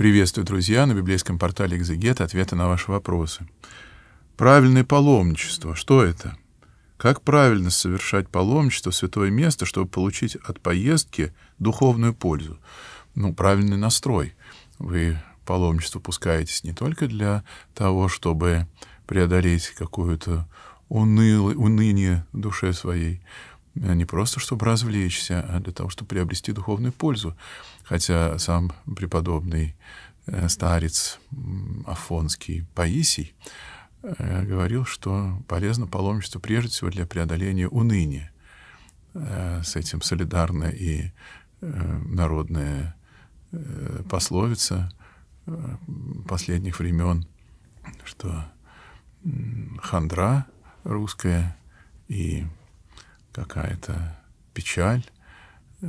Приветствую, друзья, на библейском портале «Экзегет» ответы на ваши вопросы. Правильное паломничество. Что это? Как правильно совершать паломничество в святое место, чтобы получить от поездки духовную пользу? Ну, правильный настрой. Вы паломничество пускаетесь не только для того, чтобы преодолеть какую-то уныло, уныние в душе своей, Э, не просто чтобы развлечься, а для того, чтобы приобрести духовную пользу. Хотя сам преподобный э, старец Афонский Паисий э, говорил, что полезно паломничество прежде всего для преодоления уныния. с этим солидарна и народная пословица последних времен, что хандра русская и какая-то печаль э,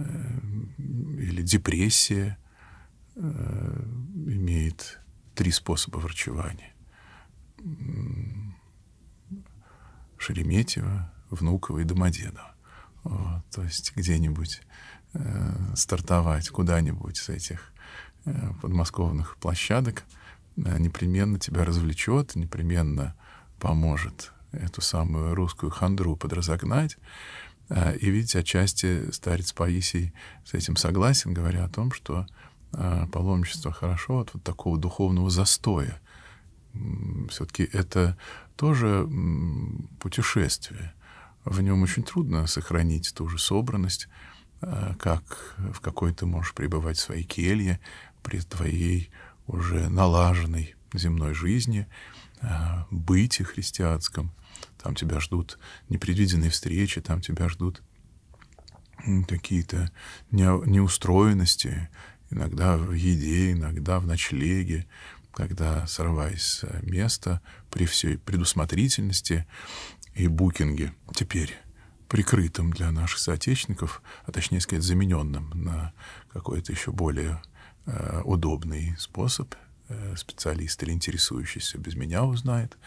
или депрессия э, имеет три способа врачевания. Шереметьево, Внуково и Домодедово. Вот, то есть где-нибудь э, стартовать куда-нибудь с этих э, подмосковных площадок э, непременно тебя развлечет, непременно поможет эту самую русскую хандру подразогнать. А, и видите отчасти старец Паисий с этим согласен, говоря о том, что а, паломничество хорошо от вот такого духовного застоя. Все-таки это тоже путешествие. В нем очень трудно сохранить ту же собранность, а, как в какой ты можешь пребывать в своей келье при твоей уже налаженной земной жизни, быть и христианском там тебя ждут непредвиденные встречи, там тебя ждут какие-то не неустроенности, иногда в еде, иногда в ночлеге, когда, срываясь с места, при всей предусмотрительности и букинге, теперь прикрытым для наших соотечественников, а точнее сказать, замененным на какой-то еще более э, удобный способ, э, специалист или интересующийся без меня узнает,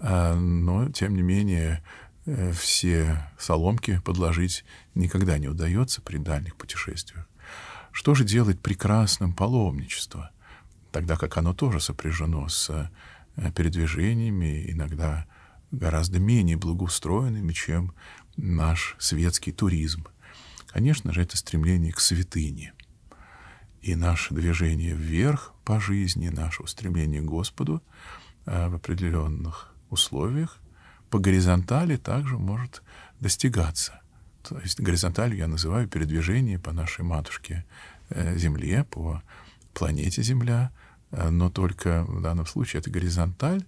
а, но, тем не менее, э, все соломки подложить никогда не удается при дальних путешествиях. Что же делать прекрасным паломничество, тогда как оно тоже сопряжено с э, передвижениями, иногда гораздо менее благоустроенными, чем наш светский туризм. Конечно же, это стремление к святыне. И наше движение вверх по жизни, наше устремление к Господу э, в определенных условиях по горизонтали также может достигаться. То есть горизонталью я называю передвижение по нашей матушке э, Земле, по планете Земля, э, но только в данном случае эта горизонталь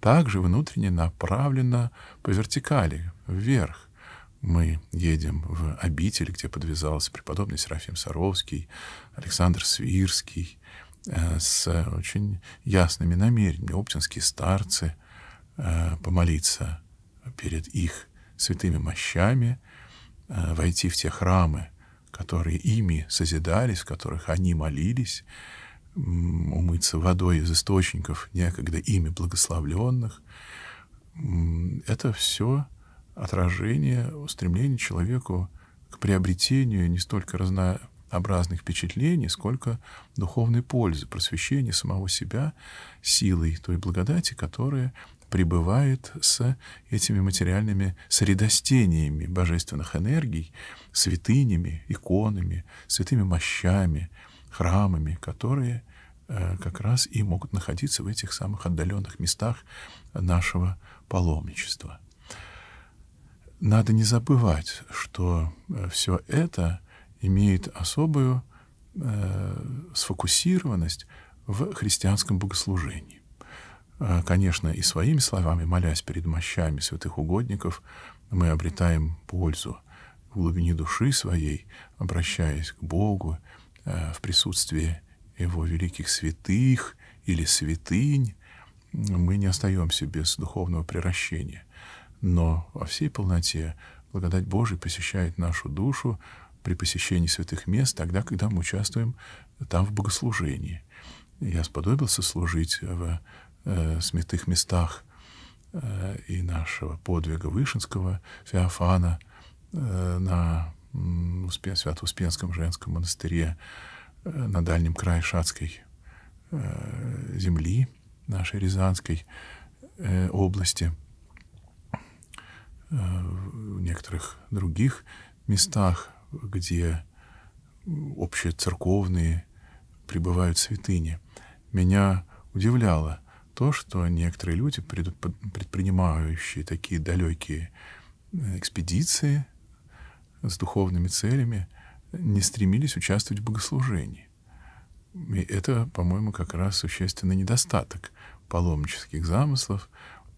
также внутренне направлена по вертикали, вверх. Мы едем в обитель, где подвязался преподобный Серафим Саровский, Александр Свирский, э, с очень ясными намерениями, оптинские старцы, Э, помолиться перед их святыми мощами, э, войти в те храмы, которые ими созидались, в которых они молились, умыться водой из источников, некогда ими благословленных. Это все отражение устремления человеку к приобретению не столько разнообразных впечатлений, сколько духовной пользы, просвещения самого себя силой той благодати, которая пребывает с этими материальными средостениями божественных энергий, святынями, иконами, святыми мощами, храмами, которые э, как раз и могут находиться в этих самых отдаленных местах нашего паломничества. Надо не забывать, что э, все это имеет особую э, сфокусированность в христианском богослужении. А, конечно, и своими словами, молясь перед мощами святых угодников, мы обретаем пользу в глубине души своей, обращаясь к Богу а, в присутствии Его великих святых или святынь, мы не остаемся без духовного приращения. Но во всей полноте благодать Божия посещает нашу душу при посещении святых мест, тогда, когда мы участвуем там в богослужении. Я сподобился служить в э, святых местах э, и нашего подвига Вышинского Феофана э, на Свято-Успенском женском монастыре э, на дальнем крае Шацкой земли, нашей Рязанской области, в некоторых других местах, где общецерковные пребывают святыни. Меня удивляло, то, что некоторые люди, предпринимающие такие далекие э, экспедиции с духовными целями, не стремились участвовать в богослужении. И это, по-моему, как раз существенный недостаток паломнических замыслов.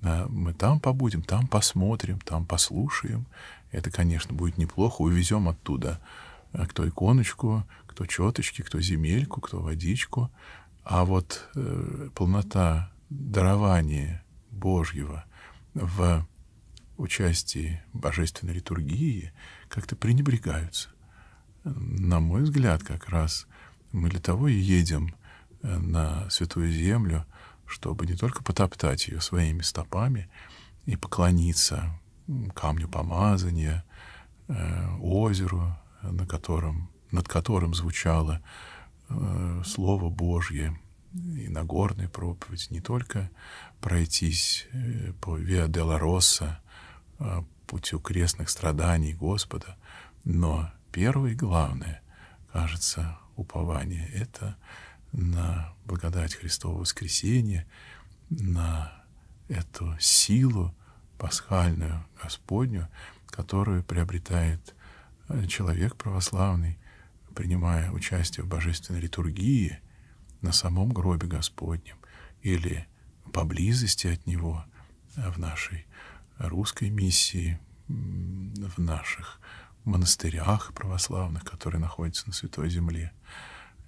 Мы там побудем, там посмотрим, там послушаем. Это, конечно, будет неплохо. Увезем оттуда э, кто иконочку, кто четочки, кто земельку, кто водичку. А вот э, полнота дарование Божьего в участии божественной литургии как-то пренебрегаются. На мой взгляд, как раз мы для того и едем э, на Святую Землю, чтобы не только потоптать ее своими стопами и поклониться камню помазания, э, озеру, на котором, над которым звучало э, Слово Божье, и Нагорной проповедь, не только пройтись э, по Виа Делла э, путю крестных страданий Господа, но первое и главное, кажется, упование — это на благодать Христового воскресения, на эту силу пасхальную Господню, которую приобретает э, человек православный, принимая участие в божественной литургии, на самом гробе Господнем или поблизости от Него а в нашей русской миссии, в наших монастырях православных, которые находятся на Святой Земле.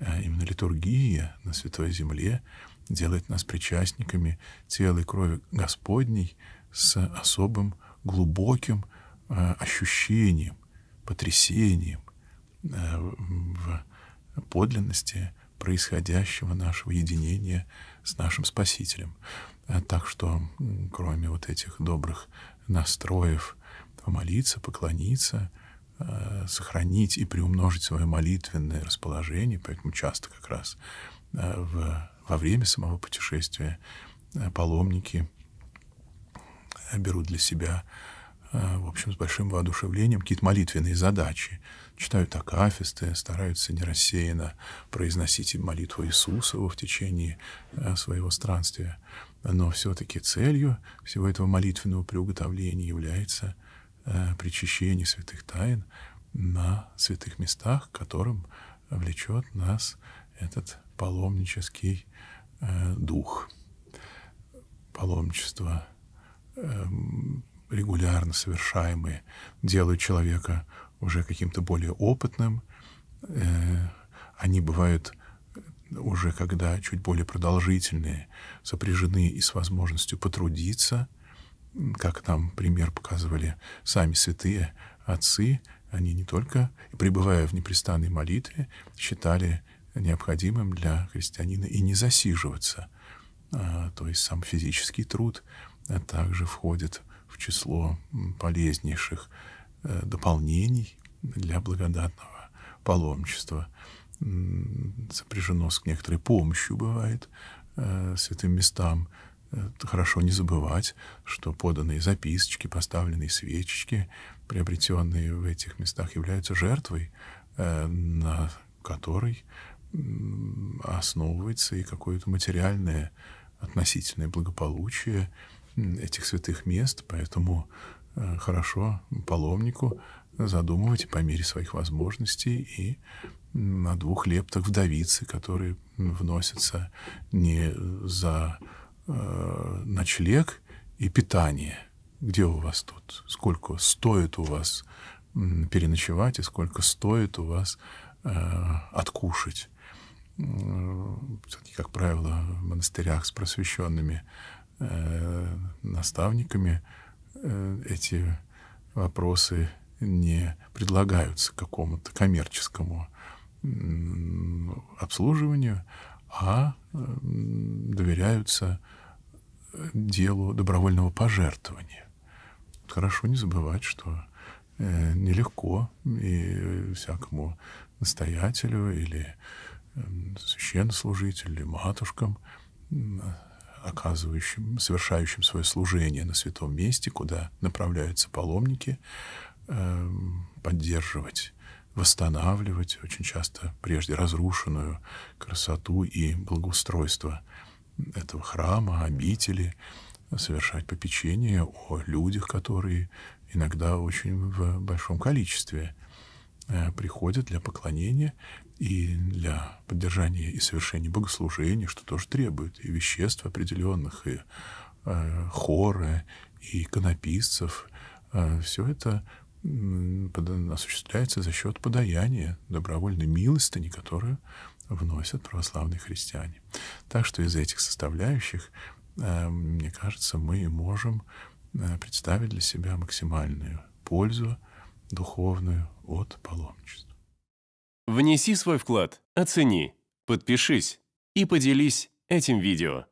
А именно литургия на Святой Земле делает нас причастниками тела и крови Господней с особым глубоким а, ощущением, потрясением в подлинности происходящего нашего единения с нашим Спасителем. А так что, кроме вот этих добрых настроев, помолиться, поклониться, а, сохранить и приумножить свое молитвенное расположение, поэтому часто как раз а, в, во время самого путешествия паломники берут для себя Э, в общем, с большим воодушевлением какие-то молитвенные задачи. Читают акафисты, стараются не рассеянно произносить молитву Иисуса в течение э, своего странствия. Но все-таки целью всего этого молитвенного приуготовления является э, причащение святых тайн на святых местах, к которым влечет нас этот паломнический дух. Паломничество эм, регулярно совершаемые, делают человека уже каким-то более опытным. Э, они бывают э, уже когда чуть более продолжительные, сопряжены и с возможностью потрудиться, как нам пример показывали сами святые отцы, они не только, пребывая в непрестанной молитве, считали необходимым для христианина и не засиживаться. А, то есть сам физический труд а также входит в число полезнейших э, дополнений для благодатного паломничества. Сопряжено с некоторой помощью, бывает, э, святым местам. Э, хорошо не забывать, что поданные записочки, поставленные свечечки, приобретенные в этих местах, являются жертвой, на которой основывается и какое-то материальное относительное благополучие, этих святых мест, поэтому э, хорошо паломнику задумывать по мере своих возможностей и на двух лептах вдовицы, которые вносятся не за э, ночлег и питание. Где у вас тут? Сколько стоит у вас переночевать и сколько стоит у вас э, откушать? Как правило, в монастырях с просвещенными Э, наставниками э, эти вопросы не предлагаются какому-то коммерческому обслуживанию, а э, доверяются делу добровольного пожертвования. Хорошо не забывать, что нелегко и всякому настоятелю или эм, священнослужителю или матушкам оказывающим, совершающим свое служение на святом месте, куда направляются паломники, эм, поддерживать, восстанавливать очень часто прежде разрушенную красоту и благоустройство этого храма, обители, совершать попечение о людях, которые иногда очень в большом количестве Э, приходят для поклонения и для поддержания и совершения богослужений, что тоже требует и веществ определенных, и э, хоры, и иконописцев. Э, все это осуществляется за счет подаяния, добровольной милостыни, которую вносят православные христиане. Так что из этих составляющих, э, мне кажется, мы можем э, представить для себя максимальную пользу духовную от паломничества. Внеси свой вклад, оцени, подпишись и поделись этим видео.